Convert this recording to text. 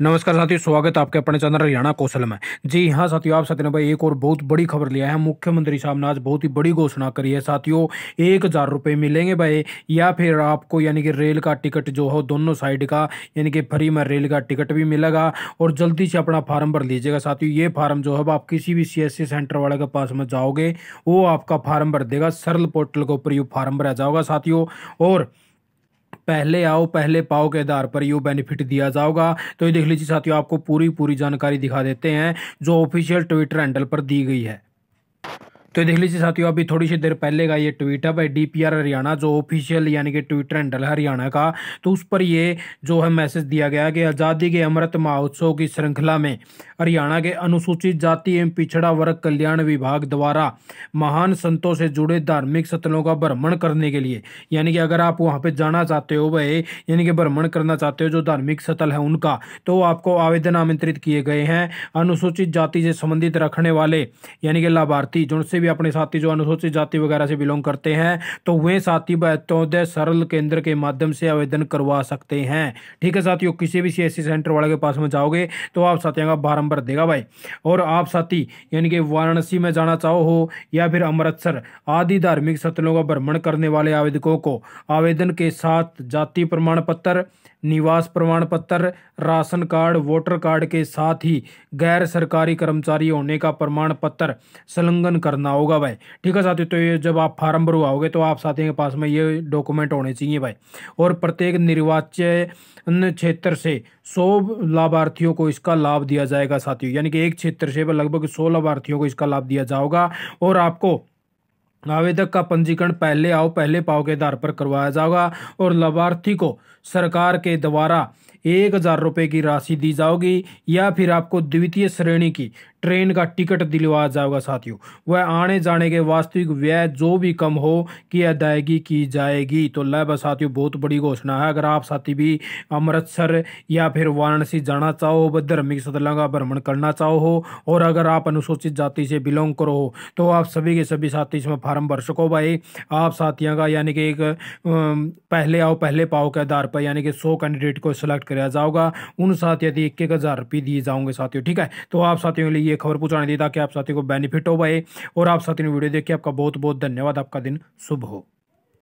नमस्कार साथियों स्वागत है आपके अपने चैनल हरियाणा कौशल में जी हाँ साथियों आप साथियों भाई एक और बहुत बड़ी खबर लिया है मुख्यमंत्री साहब ने आज बहुत ही बड़ी घोषणा करी है साथियों एक हज़ार रुपये मिलेंगे भाई या फिर आपको यानी कि रेल का टिकट जो हो दोनों साइड का यानी कि फ्री में रेल का टिकट भी मिलेगा और जल्दी से अपना फार्म भर लीजिएगा साथियों ये फार्म जो है आप किसी भी सी सेंटर वाले के पास में जाओगे वो आपका फार्म भर देगा सरल पोर्टल के ऊपर ये फार्म भरा जाओगा साथियों और पहले आओ पहले पाओ के आधार पर यू बेनिफिट दिया जाओगा तो ये देख लीजिए साथियों आपको पूरी पूरी जानकारी दिखा देते हैं जो ऑफिशियल ट्विटर हैंडल पर दी गई है तो देख लीजिए साथियों अभी थोड़ी सी देर पहले का ये ट्वीट है डी पी आर हरियाणा जो ऑफिशियल यानी कि ट्विटर हैंडल है हरियाणा का तो उस पर ये जो है मैसेज दिया गया कि आज़ादी के अमृत महोत्सव की श्रृंखला में हरियाणा के अनुसूचित जाति एवं पिछड़ा वर्ग कल्याण विभाग द्वारा महान संतों से जुड़े धार्मिक स्थलों का भ्रमण करने के लिए यानी कि अगर आप वहाँ पर जाना चाहते हो वह यानी कि भ्रमण करना चाहते हो जो धार्मिक स्थल है उनका तो आपको आवेदन आमंत्रित किए गए हैं अनुसूचित जाति से संबंधित रखने वाले यानी कि लाभार्थी जो से भी अपने साथी जो अनुसूचित जाति वगैरह से बिलोंग करते हैं तो वे साथी बतौदय तो सरल केंद्र के माध्यम से आवेदन करवा सकते हैं ठीक है साथियों किसी भी सी सेंटर वाले के पास में जाओगे तो आप साथियों का बारम्बर देगा भाई और आप साथी यानी कि वाराणसी में जाना चाहो हो या फिर अमृतसर आदि धार्मिक स्थलों का भ्रमण करने वाले आवेदकों को आवेदन के साथ जाति प्रमाण पत्र निवास प्रमाण पत्र राशन कार्ड वोटर कार्ड के साथ ही गैर सरकारी कर्मचारी होने का प्रमाण पत्र संलग्न करना होगा भाई ठीक है साथियों तो ये जब आप फार्म भरवाओगे तो आप साथियों के पास में ये डॉक्यूमेंट होने चाहिए भाई और प्रत्येक निर्वाचन क्षेत्र से सौ लाभार्थियों को इसका लाभ दिया जाएगा साथियों यानी कि एक क्षेत्र से लगभग सौ लाभार्थियों को इसका लाभ दिया जाओगा और आपको आवेदक का पंजीकरण पहले आओ पहले पाओ के आधार पर करवाया जाएगा और लाभार्थी को सरकार के द्वारा एक हज़ार रुपये की राशि दी जाओगी या फिर आपको द्वितीय श्रेणी की ट्रेन का टिकट दिलवाया जाएगा साथियों वह आने जाने के वास्तविक व्यय जो भी कम हो कि अदायगी की जाएगी तो लय साथियों बहुत बड़ी घोषणा है अगर आप साथी भी अमृतसर या फिर वाराणसी जाना चाहो हो धार्मिक स्थलों का भ्रमण करना चाहो हो और अगर आप अनुसूचित जाति से बिलोंग करो हो तो आप सभी के सभी साथी इसमें फार्म भर सको भाई आप साथियों का यानी कि एक पहले आओ पहले पाओ के आधार पर यानी कि सौ कैंडिडेट को सिलेक्ट कराया जाओगा उन साथ यदि एक एक हज़ार रुपये दिए जाओगे साथियों ठीक है तो आप साथियों के लिए ये खबर पहुँचाने दी ताकि आप साथियों को बेनिफिट हो पाए और आप साथियों ने वीडियो देखिए आपका बहुत बहुत धन्यवाद आपका दिन शुभ हो